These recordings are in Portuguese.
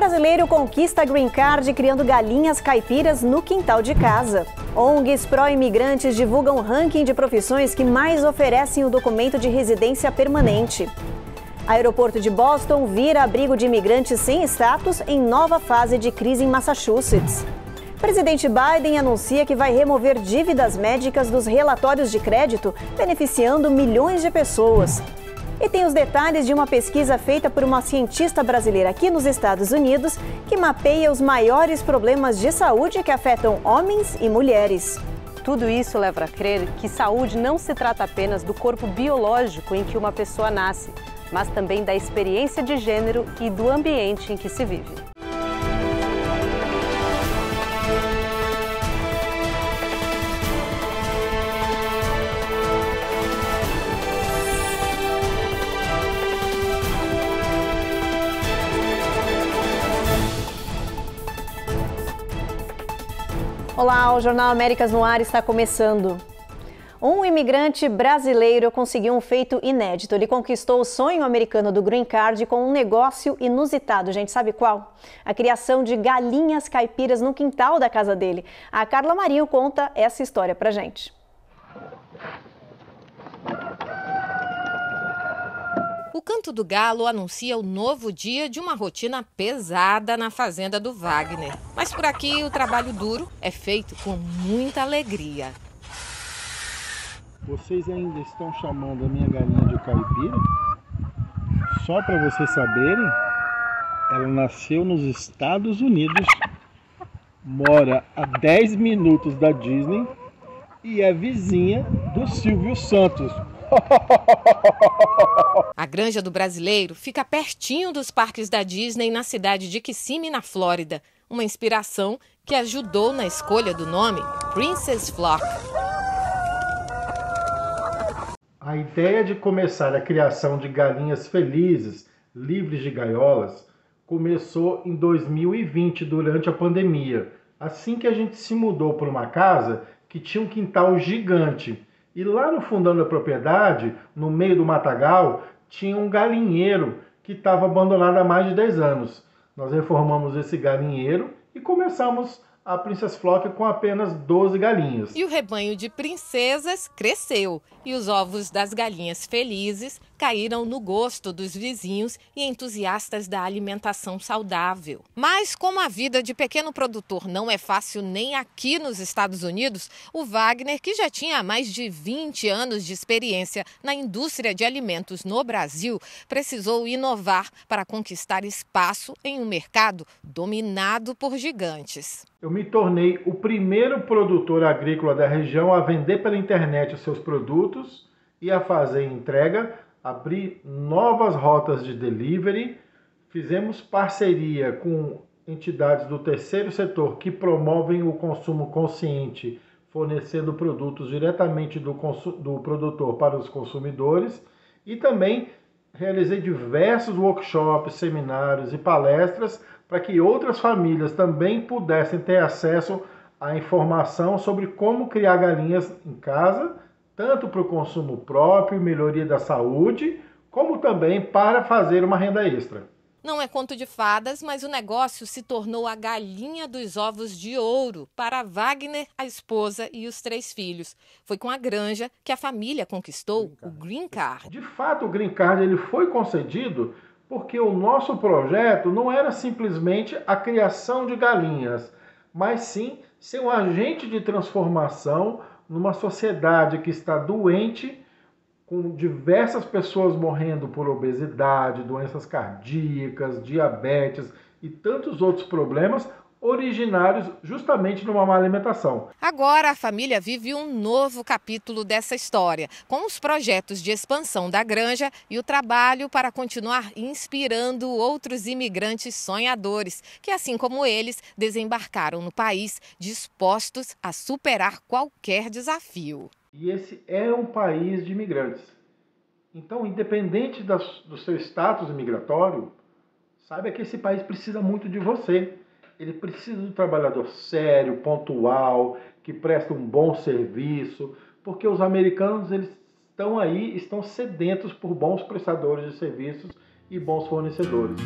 brasileiro conquista green card criando galinhas caipiras no quintal de casa. ONGs pró-imigrantes divulgam ranking de profissões que mais oferecem o documento de residência permanente. Aeroporto de Boston vira abrigo de imigrantes sem status em nova fase de crise em Massachusetts. Presidente Biden anuncia que vai remover dívidas médicas dos relatórios de crédito, beneficiando milhões de pessoas. E tem os detalhes de uma pesquisa feita por uma cientista brasileira aqui nos Estados Unidos que mapeia os maiores problemas de saúde que afetam homens e mulheres. Tudo isso leva a crer que saúde não se trata apenas do corpo biológico em que uma pessoa nasce, mas também da experiência de gênero e do ambiente em que se vive. Olá, o Jornal Américas no Ar está começando. Um imigrante brasileiro conseguiu um feito inédito. Ele conquistou o sonho americano do Green Card com um negócio inusitado. Gente, sabe qual? A criação de galinhas caipiras no quintal da casa dele. A Carla Marinho conta essa história pra gente. O Canto do Galo anuncia o novo dia de uma rotina pesada na fazenda do Wagner. Mas por aqui o trabalho duro é feito com muita alegria. Vocês ainda estão chamando a minha galinha de caipira? Só para vocês saberem, ela nasceu nos Estados Unidos, mora a 10 minutos da Disney e é vizinha do Silvio Santos, a Granja do Brasileiro fica pertinho dos parques da Disney na cidade de Kissimmee, na Flórida. Uma inspiração que ajudou na escolha do nome Princess Flock. A ideia de começar a criação de galinhas felizes, livres de gaiolas, começou em 2020 durante a pandemia, assim que a gente se mudou para uma casa que tinha um quintal gigante e lá no fundão da propriedade, no meio do matagal, tinha um galinheiro que estava abandonado há mais de 10 anos. Nós reformamos esse galinheiro e começamos a Princess Flock com apenas 12 galinhas. E o rebanho de princesas cresceu e os ovos das galinhas felizes caíram no gosto dos vizinhos e entusiastas da alimentação saudável. Mas como a vida de pequeno produtor não é fácil nem aqui nos Estados Unidos, o Wagner, que já tinha mais de 20 anos de experiência na indústria de alimentos no Brasil, precisou inovar para conquistar espaço em um mercado dominado por gigantes. Eu me tornei o primeiro produtor agrícola da região a vender pela internet os seus produtos e a fazer entrega abrir novas rotas de delivery, fizemos parceria com entidades do terceiro setor que promovem o consumo consciente, fornecendo produtos diretamente do, do produtor para os consumidores e também realizei diversos workshops, seminários e palestras para que outras famílias também pudessem ter acesso à informação sobre como criar galinhas em casa tanto para o consumo próprio, melhoria da saúde, como também para fazer uma renda extra. Não é conto de fadas, mas o negócio se tornou a galinha dos ovos de ouro para Wagner, a esposa e os três filhos. Foi com a granja que a família conquistou green o Green Card. De fato, o Green Card ele foi concedido porque o nosso projeto não era simplesmente a criação de galinhas, mas sim ser um agente de transformação numa sociedade que está doente, com diversas pessoas morrendo por obesidade, doenças cardíacas, diabetes e tantos outros problemas, originários justamente numa má alimentação. Agora a família vive um novo capítulo dessa história, com os projetos de expansão da granja e o trabalho para continuar inspirando outros imigrantes sonhadores, que assim como eles desembarcaram no país dispostos a superar qualquer desafio. E esse é um país de imigrantes. Então, independente do seu status migratório, saiba que esse país precisa muito de você. Ele precisa do trabalhador sério, pontual, que presta um bom serviço, porque os americanos eles estão aí, estão sedentos por bons prestadores de serviços e bons fornecedores.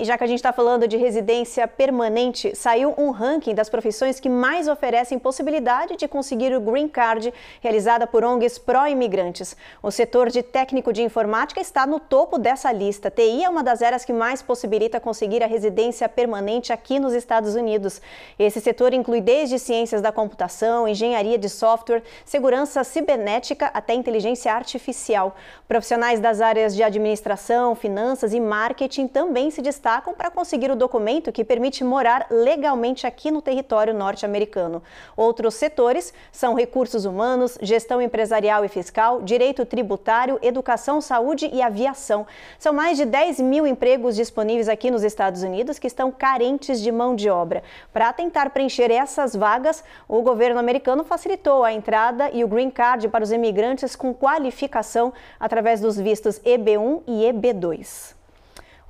E já que a gente está falando de residência permanente, saiu um ranking das profissões que mais oferecem possibilidade de conseguir o Green Card, realizada por ONGs pró-imigrantes. O setor de técnico de informática está no topo dessa lista. TI é uma das áreas que mais possibilita conseguir a residência permanente aqui nos Estados Unidos. Esse setor inclui desde ciências da computação, engenharia de software, segurança cibernética até inteligência artificial. Profissionais das áreas de administração, finanças e marketing também se destacam destacam para conseguir o documento que permite morar legalmente aqui no território norte-americano. Outros setores são recursos humanos, gestão empresarial e fiscal, direito tributário, educação, saúde e aviação. São mais de 10 mil empregos disponíveis aqui nos Estados Unidos que estão carentes de mão de obra. Para tentar preencher essas vagas, o governo americano facilitou a entrada e o green card para os imigrantes com qualificação através dos vistos EB1 e EB2.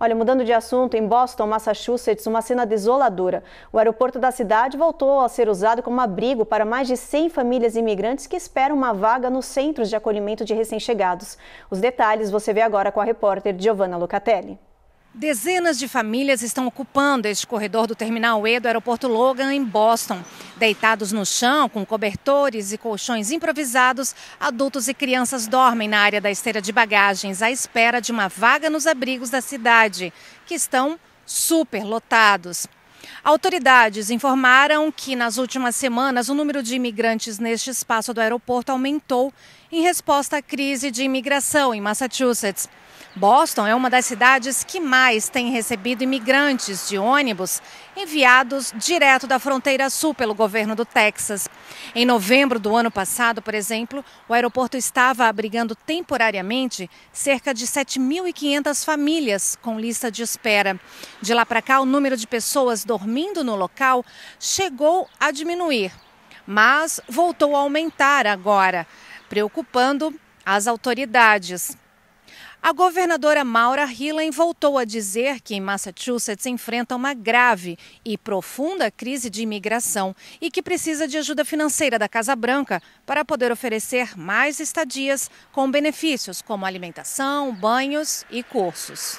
Olha, mudando de assunto, em Boston, Massachusetts, uma cena desoladora. O aeroporto da cidade voltou a ser usado como abrigo para mais de 100 famílias imigrantes que esperam uma vaga nos centros de acolhimento de recém-chegados. Os detalhes você vê agora com a repórter Giovanna Locatelli. Dezenas de famílias estão ocupando este corredor do Terminal E do Aeroporto Logan, em Boston. Deitados no chão, com cobertores e colchões improvisados, adultos e crianças dormem na área da esteira de bagagens, à espera de uma vaga nos abrigos da cidade, que estão superlotados. Autoridades informaram que nas últimas semanas o número de imigrantes neste espaço do aeroporto aumentou em resposta à crise de imigração em Massachusetts. Boston é uma das cidades que mais tem recebido imigrantes de ônibus enviados direto da fronteira sul pelo governo do Texas. Em novembro do ano passado, por exemplo, o aeroporto estava abrigando temporariamente cerca de 7.500 famílias com lista de espera. De lá para cá, o número de pessoas dormindo no local chegou a diminuir, mas voltou a aumentar agora preocupando as autoridades. A governadora Maura Hillen voltou a dizer que Massachusetts enfrenta uma grave e profunda crise de imigração e que precisa de ajuda financeira da Casa Branca para poder oferecer mais estadias com benefícios como alimentação, banhos e cursos.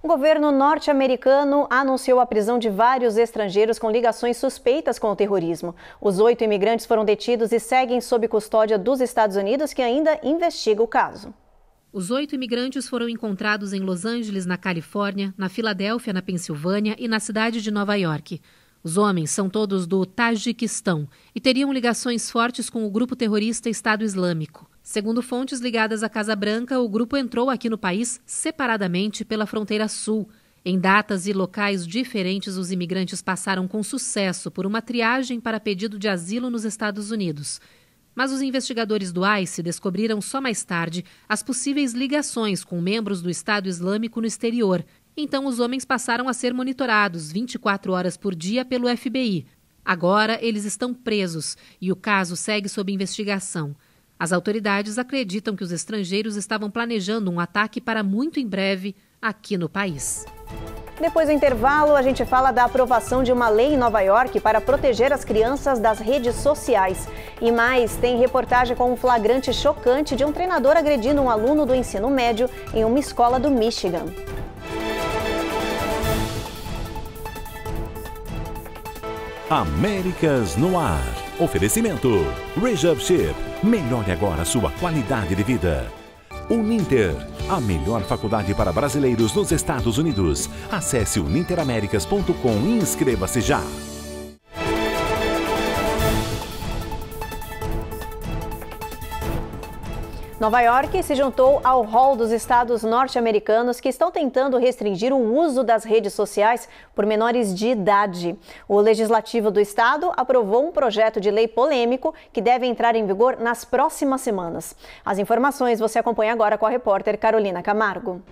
O governo norte-americano anunciou a prisão de vários estrangeiros com ligações suspeitas com o terrorismo. Os oito imigrantes foram detidos e seguem sob custódia dos Estados Unidos, que ainda investiga o caso. Os oito imigrantes foram encontrados em Los Angeles, na Califórnia, na Filadélfia, na Pensilvânia e na cidade de Nova York. Os homens são todos do Tajiquistão e teriam ligações fortes com o grupo terrorista Estado Islâmico. Segundo fontes ligadas à Casa Branca, o grupo entrou aqui no país separadamente pela fronteira sul. Em datas e locais diferentes, os imigrantes passaram com sucesso por uma triagem para pedido de asilo nos Estados Unidos. Mas os investigadores do ICE descobriram só mais tarde as possíveis ligações com membros do Estado Islâmico no exterior. Então, os homens passaram a ser monitorados 24 horas por dia pelo FBI. Agora, eles estão presos e o caso segue sob investigação. As autoridades acreditam que os estrangeiros estavam planejando um ataque para muito em breve aqui no país. Depois do intervalo, a gente fala da aprovação de uma lei em Nova York para proteger as crianças das redes sociais. E mais, tem reportagem com um flagrante chocante de um treinador agredindo um aluno do ensino médio em uma escola do Michigan. Américas no ar. Oferecimento: Reserve Ship. Melhore agora sua qualidade de vida. Uninter, a melhor faculdade para brasileiros nos Estados Unidos. Acesse uninteramericas.com e inscreva-se já. Nova York se juntou ao rol dos estados norte-americanos que estão tentando restringir o uso das redes sociais por menores de idade. O legislativo do estado aprovou um projeto de lei polêmico que deve entrar em vigor nas próximas semanas. As informações você acompanha agora com a repórter Carolina Camargo.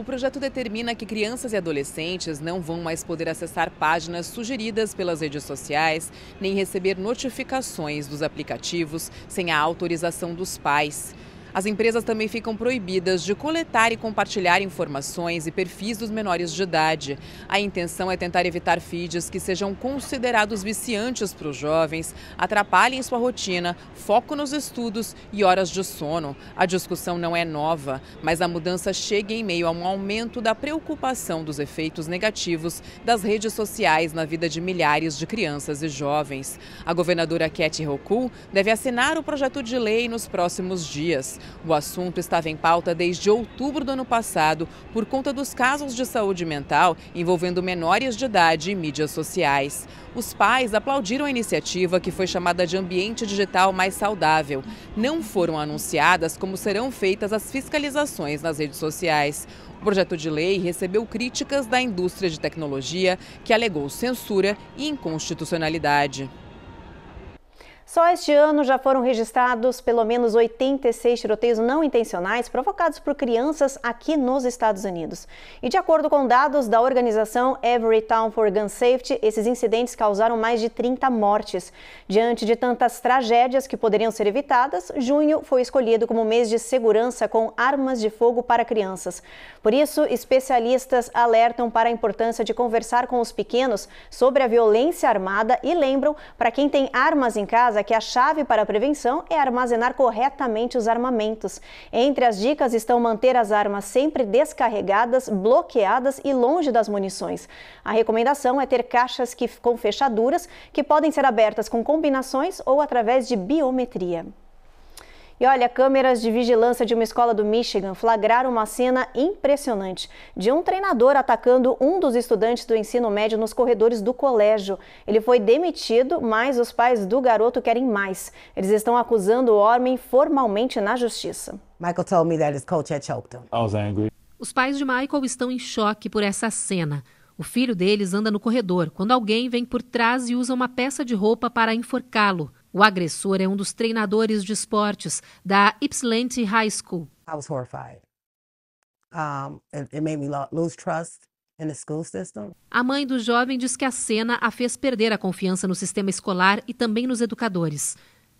O projeto determina que crianças e adolescentes não vão mais poder acessar páginas sugeridas pelas redes sociais, nem receber notificações dos aplicativos sem a autorização dos pais. As empresas também ficam proibidas de coletar e compartilhar informações e perfis dos menores de idade. A intenção é tentar evitar feeds que sejam considerados viciantes para os jovens, atrapalhem sua rotina, foco nos estudos e horas de sono. A discussão não é nova, mas a mudança chega em meio a um aumento da preocupação dos efeitos negativos das redes sociais na vida de milhares de crianças e jovens. A governadora Cat Rocul deve assinar o projeto de lei nos próximos dias. O assunto estava em pauta desde outubro do ano passado por conta dos casos de saúde mental envolvendo menores de idade e mídias sociais. Os pais aplaudiram a iniciativa que foi chamada de Ambiente Digital Mais Saudável. Não foram anunciadas como serão feitas as fiscalizações nas redes sociais. O projeto de lei recebeu críticas da indústria de tecnologia, que alegou censura e inconstitucionalidade. Só este ano já foram registrados pelo menos 86 tiroteios não intencionais provocados por crianças aqui nos Estados Unidos. E de acordo com dados da organização Every Town for Gun Safety, esses incidentes causaram mais de 30 mortes. Diante de tantas tragédias que poderiam ser evitadas, junho foi escolhido como mês de segurança com armas de fogo para crianças. Por isso, especialistas alertam para a importância de conversar com os pequenos sobre a violência armada e lembram para quem tem armas em casa que a chave para a prevenção é armazenar corretamente os armamentos. Entre as dicas estão manter as armas sempre descarregadas, bloqueadas e longe das munições. A recomendação é ter caixas que, com fechaduras que podem ser abertas com combinações ou através de biometria. E olha, câmeras de vigilância de uma escola do Michigan flagraram uma cena impressionante de um treinador atacando um dos estudantes do ensino médio nos corredores do colégio. Ele foi demitido, mas os pais do garoto querem mais. Eles estão acusando o homem formalmente na justiça. Michael told me that his coach had choked him. I was angry. Os pais de Michael estão em choque por essa cena. O filho deles anda no corredor quando alguém vem por trás e usa uma peça de roupa para enforcá-lo. O agressor é um dos treinadores de esportes da Ypsilanti High School. I was horrified. Um, it made me lose trust a mãe do jovem diz que a cena a fez perder a confiança no sistema escolar e também nos educadores.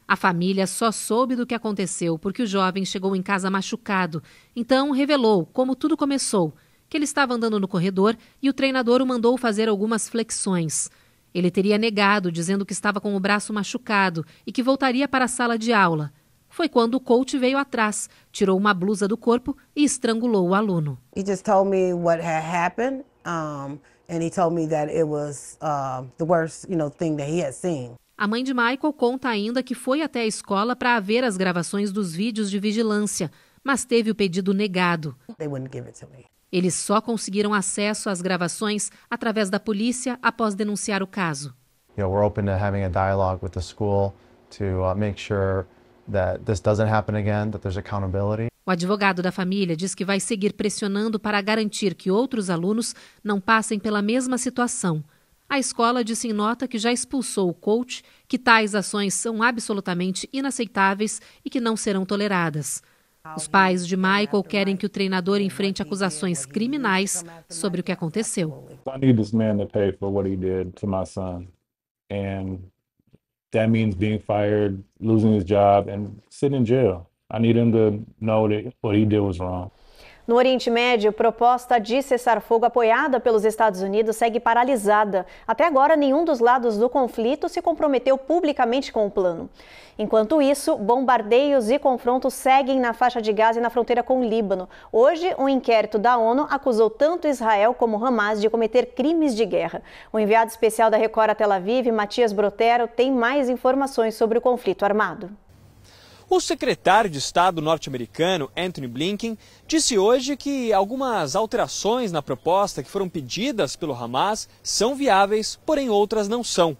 A família só soube do que aconteceu porque o jovem chegou em casa machucado. Então revelou como tudo começou: que ele estava andando no corredor e o treinador o mandou fazer algumas flexões. Ele teria negado, dizendo que estava com o braço machucado e que voltaria para a sala de aula. Foi quando o coach veio atrás, tirou uma blusa do corpo e estrangulou o aluno. He just told me what had happened, um, and he told me that it was uh, the worst, you know, thing that he had seen. A mãe de Michael conta ainda que foi até a escola para ver as gravações dos vídeos de vigilância, mas teve o pedido negado. They wouldn't give it to me. Eles só conseguiram acesso às gravações através da polícia após denunciar o caso. Uh, o advogado da família diz que vai seguir pressionando para garantir que outros alunos não passem pela mesma situação. A escola disse em nota que já expulsou o coach, que tais ações são absolutamente inaceitáveis e que não serão toleradas. Os pais de Michael querem que o treinador enfrente acusações criminais sobre o que aconteceu. That means being fired, losing his job, and sitting in jail. I need him to know that what he did was wrong. No Oriente Médio, proposta de cessar-fogo apoiada pelos Estados Unidos segue paralisada. Até agora, nenhum dos lados do conflito se comprometeu publicamente com o plano. Enquanto isso, bombardeios e confrontos seguem na faixa de Gaza e na fronteira com o Líbano. Hoje, um inquérito da ONU acusou tanto Israel como Hamas de cometer crimes de guerra. O enviado especial da Record a Tel Aviv, Matias Brotero, tem mais informações sobre o conflito armado. O secretário de Estado norte-americano, Anthony Blinken, disse hoje que algumas alterações na proposta que foram pedidas pelo Hamas são viáveis, porém outras não são.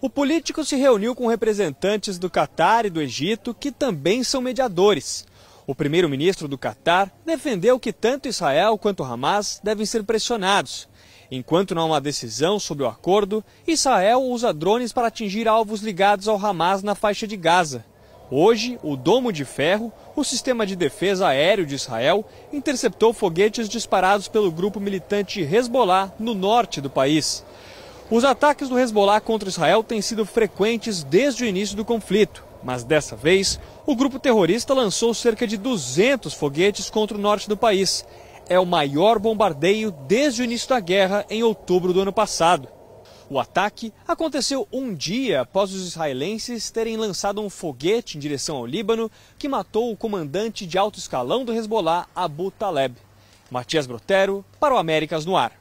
O político se reuniu com representantes do Catar e do Egito, que também são mediadores. O primeiro-ministro do Catar defendeu que tanto Israel quanto Hamas devem ser pressionados. Enquanto não há uma decisão sobre o acordo, Israel usa drones para atingir alvos ligados ao Hamas na faixa de Gaza. Hoje, o Domo de Ferro, o sistema de defesa aéreo de Israel, interceptou foguetes disparados pelo grupo militante Hezbollah no norte do país. Os ataques do Hezbollah contra Israel têm sido frequentes desde o início do conflito, mas dessa vez, o grupo terrorista lançou cerca de 200 foguetes contra o norte do país. É o maior bombardeio desde o início da guerra em outubro do ano passado. O ataque aconteceu um dia após os israelenses terem lançado um foguete em direção ao Líbano que matou o comandante de alto escalão do Hezbollah, Abu Taleb. Matias Brotero, para o Américas no Ar.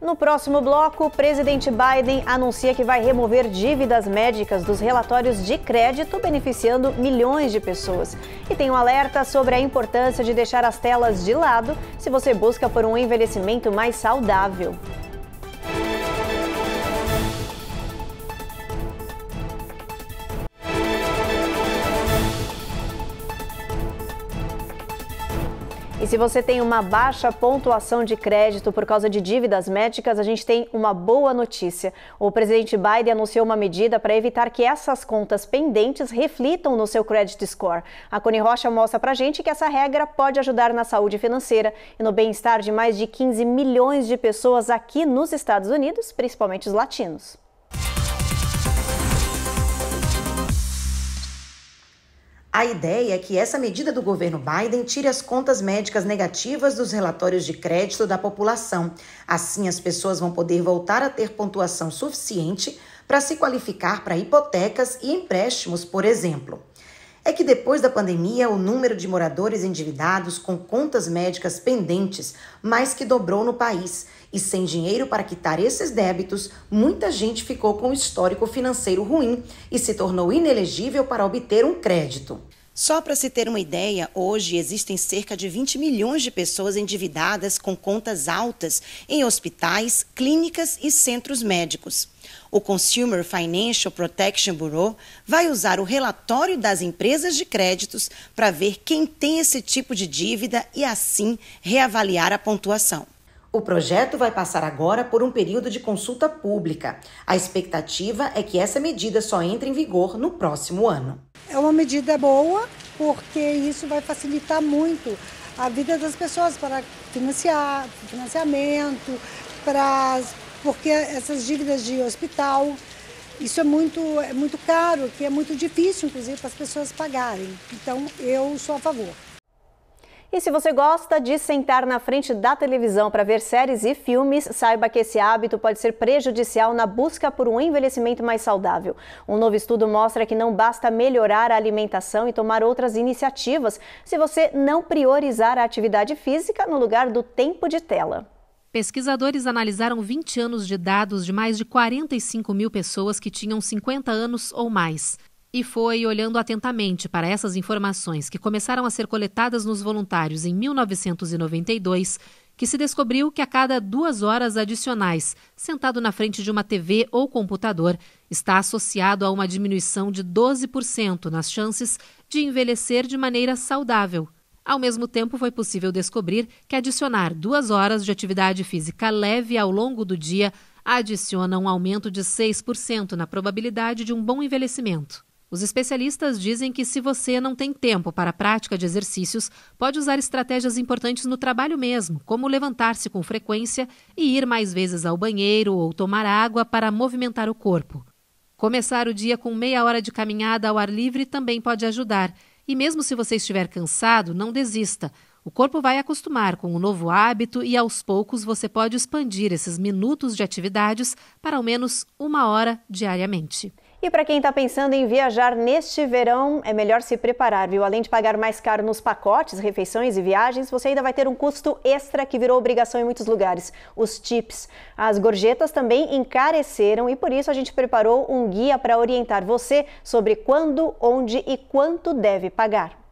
No próximo bloco, o presidente Biden anuncia que vai remover dívidas médicas dos relatórios de crédito, beneficiando milhões de pessoas. E tem um alerta sobre a importância de deixar as telas de lado se você busca por um envelhecimento mais saudável. E se você tem uma baixa pontuação de crédito por causa de dívidas médicas, a gente tem uma boa notícia. O presidente Biden anunciou uma medida para evitar que essas contas pendentes reflitam no seu credit score. A Cone Rocha mostra para gente que essa regra pode ajudar na saúde financeira e no bem-estar de mais de 15 milhões de pessoas aqui nos Estados Unidos, principalmente os latinos. A ideia é que essa medida do governo Biden tire as contas médicas negativas dos relatórios de crédito da população. Assim, as pessoas vão poder voltar a ter pontuação suficiente para se qualificar para hipotecas e empréstimos, por exemplo é que depois da pandemia o número de moradores endividados com contas médicas pendentes mais que dobrou no país e sem dinheiro para quitar esses débitos, muita gente ficou com um histórico financeiro ruim e se tornou inelegível para obter um crédito. Só para se ter uma ideia, hoje existem cerca de 20 milhões de pessoas endividadas com contas altas em hospitais, clínicas e centros médicos. O Consumer Financial Protection Bureau vai usar o relatório das empresas de créditos para ver quem tem esse tipo de dívida e assim reavaliar a pontuação. O projeto vai passar agora por um período de consulta pública. A expectativa é que essa medida só entre em vigor no próximo ano. É uma medida boa, porque isso vai facilitar muito a vida das pessoas para financiar, financiamento, para porque essas dívidas de hospital, isso é muito, é muito caro, que é muito difícil, inclusive, para as pessoas pagarem. Então, eu sou a favor. E se você gosta de sentar na frente da televisão para ver séries e filmes, saiba que esse hábito pode ser prejudicial na busca por um envelhecimento mais saudável. Um novo estudo mostra que não basta melhorar a alimentação e tomar outras iniciativas se você não priorizar a atividade física no lugar do tempo de tela. Pesquisadores analisaram 20 anos de dados de mais de 45 mil pessoas que tinham 50 anos ou mais e foi olhando atentamente para essas informações que começaram a ser coletadas nos voluntários em 1992 que se descobriu que a cada duas horas adicionais, sentado na frente de uma TV ou computador, está associado a uma diminuição de 12% nas chances de envelhecer de maneira saudável. Ao mesmo tempo, foi possível descobrir que adicionar duas horas de atividade física leve ao longo do dia adiciona um aumento de 6% na probabilidade de um bom envelhecimento. Os especialistas dizem que se você não tem tempo para a prática de exercícios, pode usar estratégias importantes no trabalho mesmo, como levantar-se com frequência e ir mais vezes ao banheiro ou tomar água para movimentar o corpo. Começar o dia com meia hora de caminhada ao ar livre também pode ajudar. E mesmo se você estiver cansado, não desista. O corpo vai acostumar com o um novo hábito e aos poucos você pode expandir esses minutos de atividades para ao menos uma hora diariamente. E para quem está pensando em viajar neste verão, é melhor se preparar, viu? Além de pagar mais caro nos pacotes, refeições e viagens, você ainda vai ter um custo extra que virou obrigação em muitos lugares: os tips. As gorjetas também encareceram e por isso a gente preparou um guia para orientar você sobre quando, onde e quanto deve pagar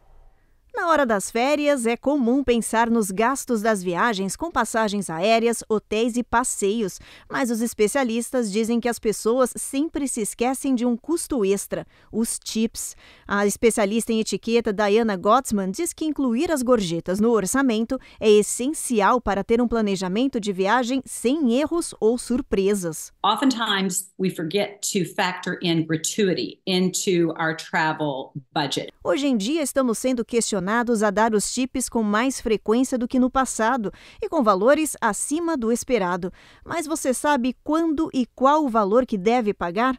na hora das férias, é comum pensar nos gastos das viagens com passagens aéreas, hotéis e passeios, mas os especialistas dizem que as pessoas sempre se esquecem de um custo extra, os tips. A especialista em etiqueta Diana Gottsman diz que incluir as gorjetas no orçamento é essencial para ter um planejamento de viagem sem erros ou surpresas. Oftentimes we forget to factor in gratuity into our travel budget. Hoje em dia estamos sendo questionados pressionados a dar os chips com mais frequência do que no passado e com valores acima do esperado. Mas você sabe quando e qual o valor que deve pagar?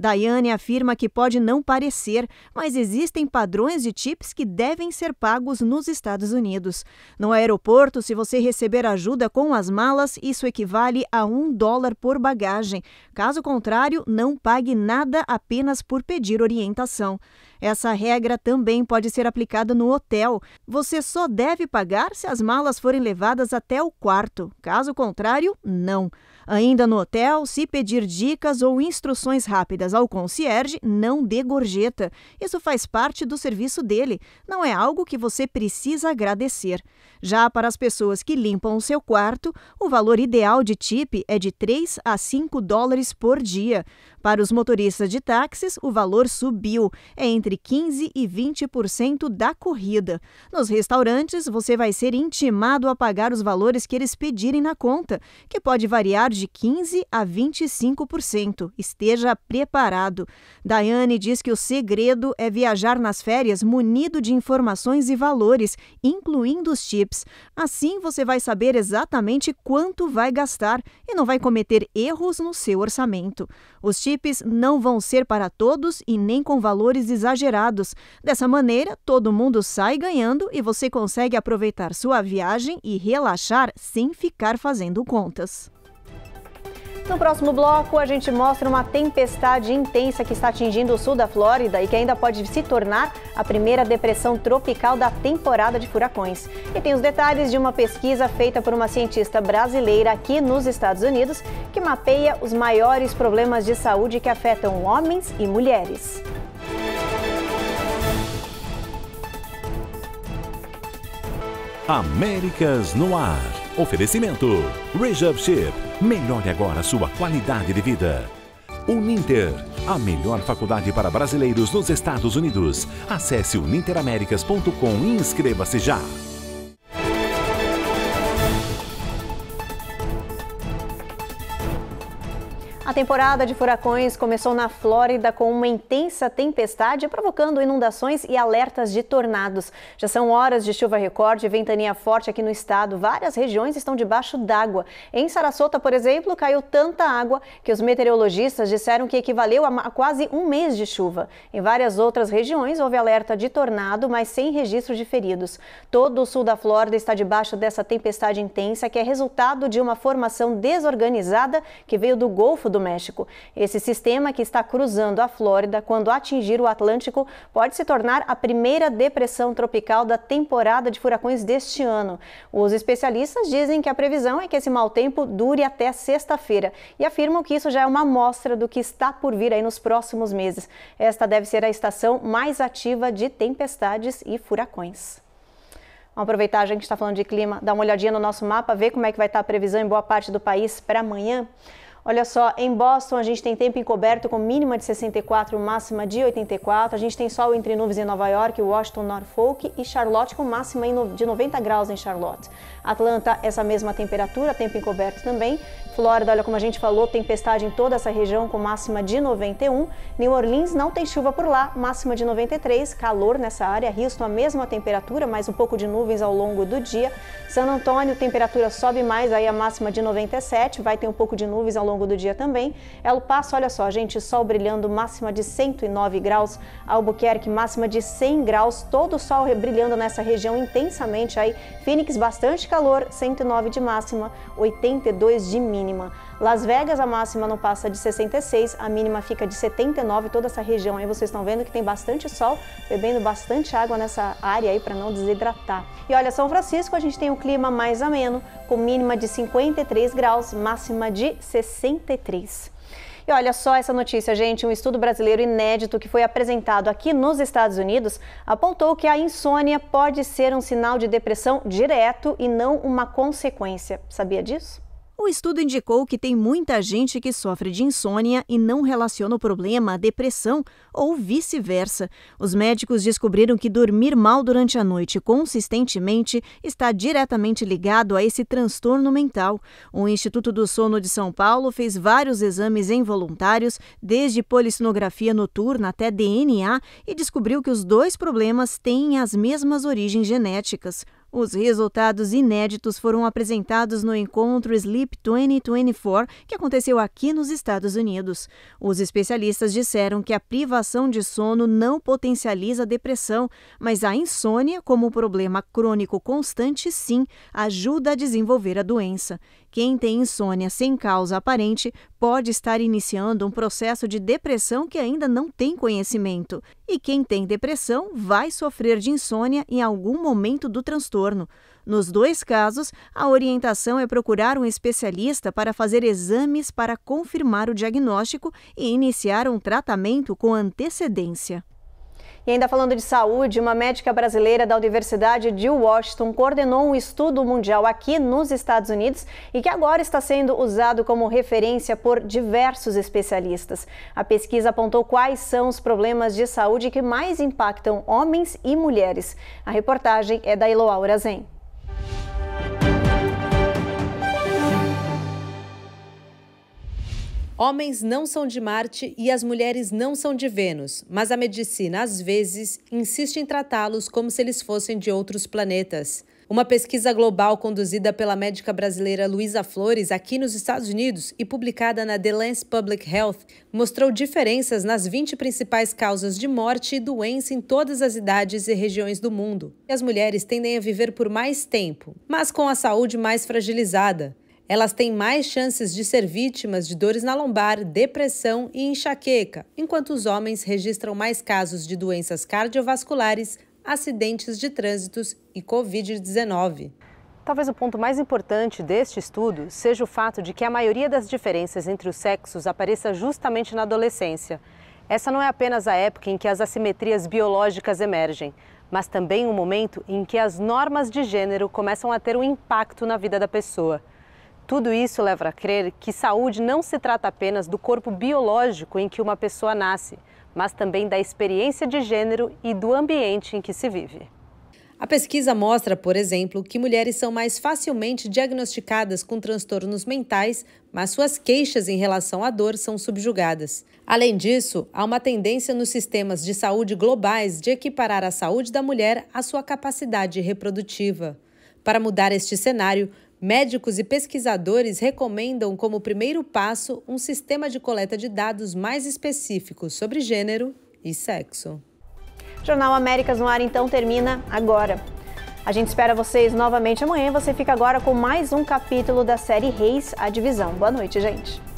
Daiane afirma que pode não parecer, mas existem padrões de chips que devem ser pagos nos Estados Unidos. No aeroporto, se você receber ajuda com as malas, isso equivale a um dólar por bagagem. Caso contrário, não pague nada apenas por pedir orientação. Essa regra também pode ser aplicada no hotel. Você só deve pagar se as malas forem levadas até o quarto. Caso contrário, não. Ainda no hotel, se pedir dicas ou instruções rápidas ao concierge, não dê gorjeta. Isso faz parte do serviço dele. Não é algo que você precisa agradecer. Já para as pessoas que limpam o seu quarto, o valor ideal de tip é de 3 a 5 dólares por dia. Para os motoristas de táxis, o valor subiu, é entre 15% e 20% da corrida. Nos restaurantes, você vai ser intimado a pagar os valores que eles pedirem na conta, que pode variar de 15% a 25%. Esteja preparado. Daiane diz que o segredo é viajar nas férias munido de informações e valores, incluindo os chips. Assim, você vai saber exatamente quanto vai gastar e não vai cometer erros no seu orçamento. Os chips chips não vão ser para todos e nem com valores exagerados. Dessa maneira, todo mundo sai ganhando e você consegue aproveitar sua viagem e relaxar sem ficar fazendo contas. No próximo bloco, a gente mostra uma tempestade intensa que está atingindo o sul da Flórida e que ainda pode se tornar a primeira depressão tropical da temporada de furacões. E tem os detalhes de uma pesquisa feita por uma cientista brasileira aqui nos Estados Unidos que mapeia os maiores problemas de saúde que afetam homens e mulheres. Américas no ar. Oferecimento: Reserve Ship. Melhore agora sua qualidade de vida. Uninter, a melhor faculdade para brasileiros nos Estados Unidos. Acesse uninteramericas.com e inscreva-se já. temporada de furacões começou na Flórida com uma intensa tempestade, provocando inundações e alertas de tornados. Já são horas de chuva recorde e ventania forte aqui no estado. Várias regiões estão debaixo d'água. Em Sarasota, por exemplo, caiu tanta água que os meteorologistas disseram que equivaleu a quase um mês de chuva. Em várias outras regiões houve alerta de tornado, mas sem registro de feridos. Todo o sul da Flórida está debaixo dessa tempestade intensa, que é resultado de uma formação desorganizada que veio do Golfo do México. Esse sistema que está cruzando a Flórida quando atingir o Atlântico pode se tornar a primeira depressão tropical da temporada de furacões deste ano. Os especialistas dizem que a previsão é que esse mau tempo dure até sexta-feira e afirmam que isso já é uma amostra do que está por vir aí nos próximos meses. Esta deve ser a estação mais ativa de tempestades e furacões. Vamos aproveitar, a gente está falando de clima, dar uma olhadinha no nosso mapa, ver como é que vai estar a previsão em boa parte do país para amanhã. Olha só, em Boston a gente tem tempo encoberto com mínima de 64, máxima de 84. A gente tem sol entre nuvens em Nova York, Washington, Norfolk e Charlotte com máxima de 90 graus em Charlotte. Atlanta, essa mesma temperatura, tempo encoberto também. Flórida, olha como a gente falou, tempestade em toda essa região com máxima de 91. New Orleans não tem chuva por lá, máxima de 93, calor nessa área. Houston, a mesma temperatura, mas um pouco de nuvens ao longo do dia. San Antônio, temperatura sobe mais, aí a máxima de 97, vai ter um pouco de nuvens ao longo longo do dia também. El Paso, olha só, gente, sol brilhando, máxima de 109 graus. Albuquerque, máxima de 100 graus. Todo o sol brilhando nessa região intensamente aí. Phoenix, bastante calor, 109 de máxima, 82 de mínima. Las Vegas, a máxima não passa de 66, a mínima fica de 79. Toda essa região aí vocês estão vendo que tem bastante sol, bebendo bastante água nessa área aí para não desidratar. E olha, São Francisco a gente tem um clima mais ameno, com mínima de 53 graus, máxima de 63. E olha só essa notícia, gente. Um estudo brasileiro inédito que foi apresentado aqui nos Estados Unidos apontou que a insônia pode ser um sinal de depressão direto e não uma consequência. Sabia disso? O estudo indicou que tem muita gente que sofre de insônia e não relaciona o problema à depressão ou vice-versa. Os médicos descobriram que dormir mal durante a noite consistentemente está diretamente ligado a esse transtorno mental. O Instituto do Sono de São Paulo fez vários exames em voluntários, desde polissonografia noturna até DNA, e descobriu que os dois problemas têm as mesmas origens genéticas. Os resultados inéditos foram apresentados no encontro Sleep 2024, que aconteceu aqui nos Estados Unidos. Os especialistas disseram que a privação de sono não potencializa a depressão, mas a insônia, como problema crônico constante, sim, ajuda a desenvolver a doença. Quem tem insônia sem causa aparente pode estar iniciando um processo de depressão que ainda não tem conhecimento. E quem tem depressão vai sofrer de insônia em algum momento do transtorno nos dois casos, a orientação é procurar um especialista para fazer exames para confirmar o diagnóstico e iniciar um tratamento com antecedência. E ainda falando de saúde, uma médica brasileira da Universidade de Washington coordenou um estudo mundial aqui nos Estados Unidos e que agora está sendo usado como referência por diversos especialistas. A pesquisa apontou quais são os problemas de saúde que mais impactam homens e mulheres. A reportagem é da Eloá Urazen. Homens não são de Marte e as mulheres não são de Vênus, mas a medicina, às vezes, insiste em tratá-los como se eles fossem de outros planetas. Uma pesquisa global conduzida pela médica brasileira Luísa Flores aqui nos Estados Unidos e publicada na The Lancet Public Health mostrou diferenças nas 20 principais causas de morte e doença em todas as idades e regiões do mundo. as mulheres tendem a viver por mais tempo, mas com a saúde mais fragilizada. Elas têm mais chances de ser vítimas de dores na lombar, depressão e enxaqueca, enquanto os homens registram mais casos de doenças cardiovasculares, acidentes de trânsitos e Covid-19. Talvez o ponto mais importante deste estudo seja o fato de que a maioria das diferenças entre os sexos apareça justamente na adolescência. Essa não é apenas a época em que as assimetrias biológicas emergem, mas também um momento em que as normas de gênero começam a ter um impacto na vida da pessoa. Tudo isso leva a crer que saúde não se trata apenas do corpo biológico em que uma pessoa nasce, mas também da experiência de gênero e do ambiente em que se vive. A pesquisa mostra, por exemplo, que mulheres são mais facilmente diagnosticadas com transtornos mentais, mas suas queixas em relação à dor são subjugadas. Além disso, há uma tendência nos sistemas de saúde globais de equiparar a saúde da mulher à sua capacidade reprodutiva. Para mudar este cenário, Médicos e pesquisadores recomendam como primeiro passo um sistema de coleta de dados mais específico sobre gênero e sexo. Jornal Américas no Ar então termina agora. A gente espera vocês novamente amanhã. Você fica agora com mais um capítulo da série Reis, a Divisão. Boa noite, gente.